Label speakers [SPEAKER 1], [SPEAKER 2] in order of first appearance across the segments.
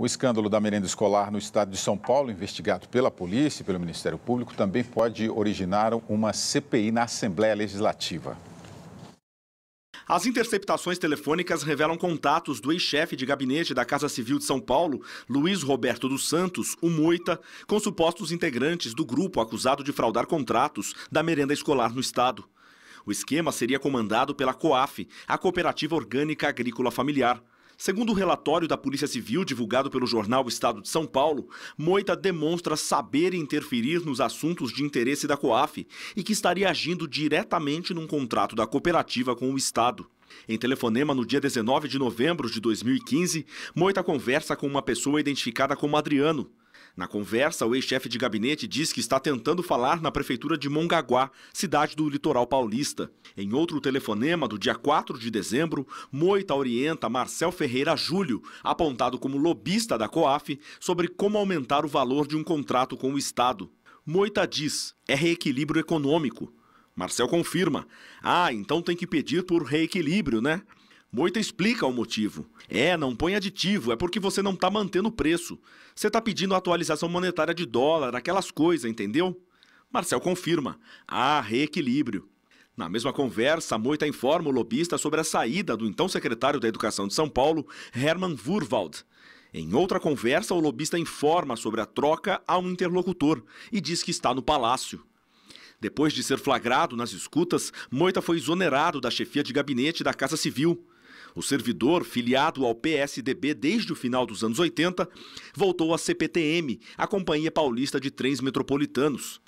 [SPEAKER 1] O escândalo da merenda escolar no estado de São Paulo, investigado pela polícia e pelo Ministério Público, também pode originar uma CPI na Assembleia Legislativa.
[SPEAKER 2] As interceptações telefônicas revelam contatos do ex-chefe de gabinete da Casa Civil de São Paulo, Luiz Roberto dos Santos, o Moita, com supostos integrantes do grupo acusado de fraudar contratos da merenda escolar no estado. O esquema seria comandado pela COAF, a Cooperativa Orgânica Agrícola Familiar. Segundo o relatório da Polícia Civil divulgado pelo jornal Estado de São Paulo, Moita demonstra saber interferir nos assuntos de interesse da COAF e que estaria agindo diretamente num contrato da cooperativa com o Estado. Em telefonema no dia 19 de novembro de 2015, Moita conversa com uma pessoa identificada como Adriano. Na conversa, o ex-chefe de gabinete diz que está tentando falar na prefeitura de Mongaguá, cidade do litoral paulista. Em outro telefonema, do dia 4 de dezembro, Moita orienta Marcel Ferreira Júlio, apontado como lobista da COAF, sobre como aumentar o valor de um contrato com o Estado. Moita diz, é reequilíbrio econômico. Marcel confirma, ah, então tem que pedir por reequilíbrio, né? Moita explica o motivo. É, não põe aditivo, é porque você não está mantendo o preço. Você está pedindo atualização monetária de dólar, aquelas coisas, entendeu? Marcel confirma. Há reequilíbrio. Na mesma conversa, Moita informa o lobista sobre a saída do então secretário da Educação de São Paulo, Herman Wurwald. Em outra conversa, o lobista informa sobre a troca a um interlocutor e diz que está no palácio. Depois de ser flagrado nas escutas, Moita foi exonerado da chefia de gabinete da Casa Civil. O servidor, filiado ao PSDB desde o final dos anos 80, voltou à CPTM, a Companhia Paulista de Trens Metropolitanos.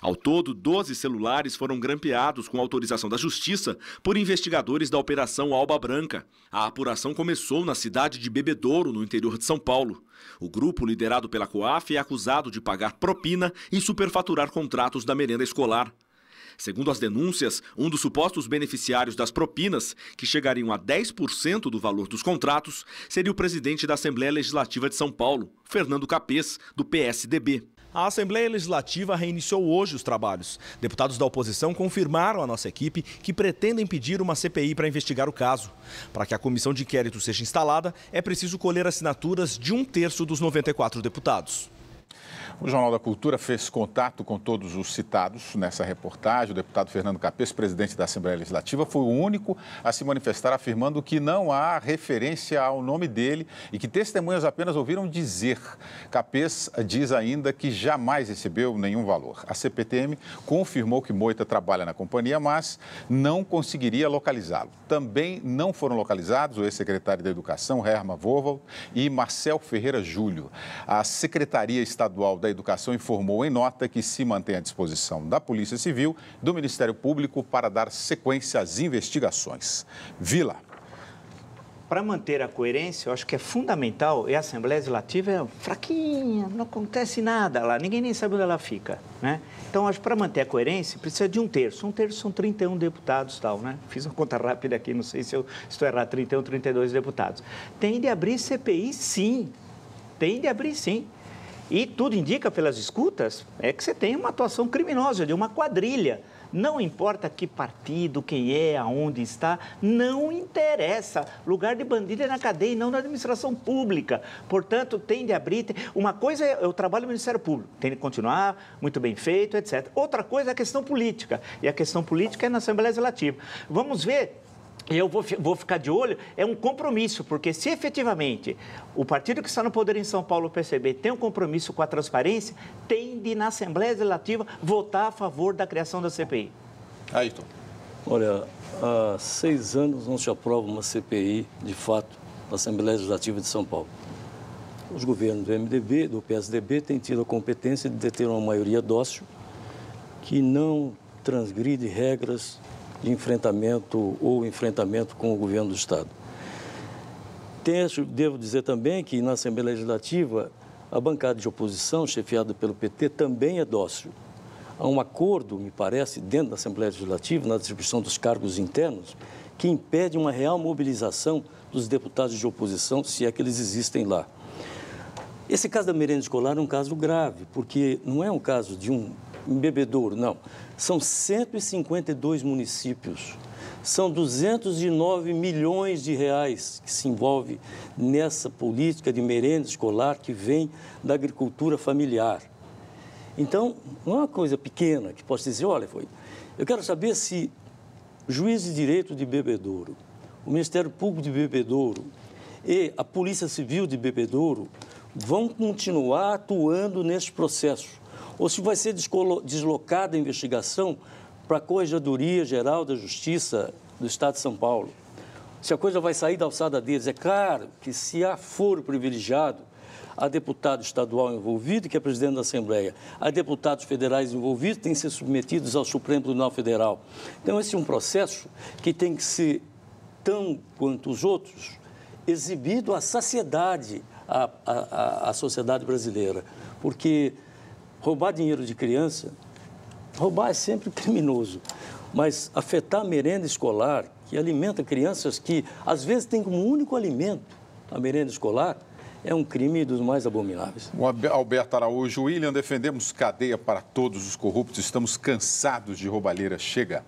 [SPEAKER 2] Ao todo, 12 celulares foram grampeados com autorização da Justiça por investigadores da Operação Alba Branca. A apuração começou na cidade de Bebedouro, no interior de São Paulo. O grupo, liderado pela COAF, é acusado de pagar propina e superfaturar contratos da merenda escolar. Segundo as denúncias, um dos supostos beneficiários das propinas, que chegariam a 10% do valor dos contratos, seria o presidente da Assembleia Legislativa de São Paulo, Fernando Capês, do PSDB. A Assembleia Legislativa reiniciou hoje os trabalhos. Deputados da oposição confirmaram à nossa equipe que pretendem pedir uma CPI para investigar o caso. Para que a comissão de inquérito seja instalada, é preciso colher assinaturas
[SPEAKER 1] de um terço dos 94 deputados. O Jornal da Cultura fez contato com todos os citados nessa reportagem. O deputado Fernando Capês, presidente da Assembleia Legislativa, foi o único a se manifestar afirmando que não há referência ao nome dele e que testemunhas apenas ouviram dizer. Capês diz ainda que jamais recebeu nenhum valor. A CPTM confirmou que Moita trabalha na companhia, mas não conseguiria localizá-lo. Também não foram localizados o ex-secretário da Educação, Herma Vorval, e Marcel Ferreira Júlio. A Secretaria Estadual da Educação informou em nota que se mantém à disposição da Polícia Civil e do Ministério Público para dar sequência às investigações. Vila. Para manter a coerência, eu acho que é fundamental, e a Assembleia
[SPEAKER 3] Legislativa é fraquinha, não acontece nada lá, ninguém nem sabe onde ela fica, né? Então, acho que para manter a coerência, precisa de um terço. Um terço são 31 deputados tal, né? Fiz uma conta rápida aqui, não sei se eu estou errado, 31, 32 deputados. Tem de abrir CPI, sim. Tem de abrir, sim. E tudo indica pelas escutas é que você tem uma atuação criminosa de uma quadrilha. Não importa que partido, quem é, aonde está, não interessa. Lugar de bandido é na cadeia e não na administração pública. Portanto, tem de abrir. Tem... Uma coisa é o trabalho do Ministério Público, tem de continuar, muito bem feito, etc. Outra coisa é a questão política. E a questão política é na Assembleia Legislativa. Vamos ver eu vou, vou, ficar de olho, é um compromisso, porque se efetivamente o partido que está no poder em São Paulo, o PCB, tem um compromisso com a transparência, tem de na Assembleia Legislativa votar a favor da criação da CPI.
[SPEAKER 4] Ayrton. Olha, há seis anos não se aprova uma CPI, de fato, na Assembleia Legislativa de São Paulo. Os governos do MDB, do PSDB, têm tido a competência de ter uma maioria dócil que não transgride regras de enfrentamento ou enfrentamento com o governo do Estado. Tenho, devo dizer também que na Assembleia Legislativa, a bancada de oposição, chefiada pelo PT, também é dócil. Há um acordo, me parece, dentro da Assembleia Legislativa, na distribuição dos cargos internos, que impede uma real mobilização dos deputados de oposição, se é que eles existem lá. Esse caso da merenda escolar é um caso grave, porque não é um caso de um bebedouro, não. São 152 municípios. São 209 milhões de reais que se envolve nessa política de merenda escolar que vem da agricultura familiar. Então, não é uma coisa pequena que posso dizer, olha, foi. Eu quero saber se juiz de direito de Bebedouro, o Ministério Público de Bebedouro e a Polícia Civil de Bebedouro vão continuar atuando nesse processo ou se vai ser deslocada a investigação para a Corregedoria Geral da Justiça do Estado de São Paulo. Se a coisa vai sair da alçada deles, é claro que se há foro privilegiado, a deputado estadual envolvido, que é presidente da Assembleia, a deputados federais envolvidos, têm que ser submetidos ao Supremo Tribunal Federal. Então, esse é um processo que tem que ser, tão quanto os outros, exibido à saciedade, à, à, à sociedade brasileira. Porque Roubar dinheiro de criança, roubar é sempre criminoso, mas afetar a merenda escolar, que alimenta crianças que às vezes têm como único alimento a merenda escolar, é um
[SPEAKER 1] crime dos mais abomináveis. O Alberto Araújo, William, defendemos cadeia para todos os corruptos. Estamos cansados de roubalheira. Chega.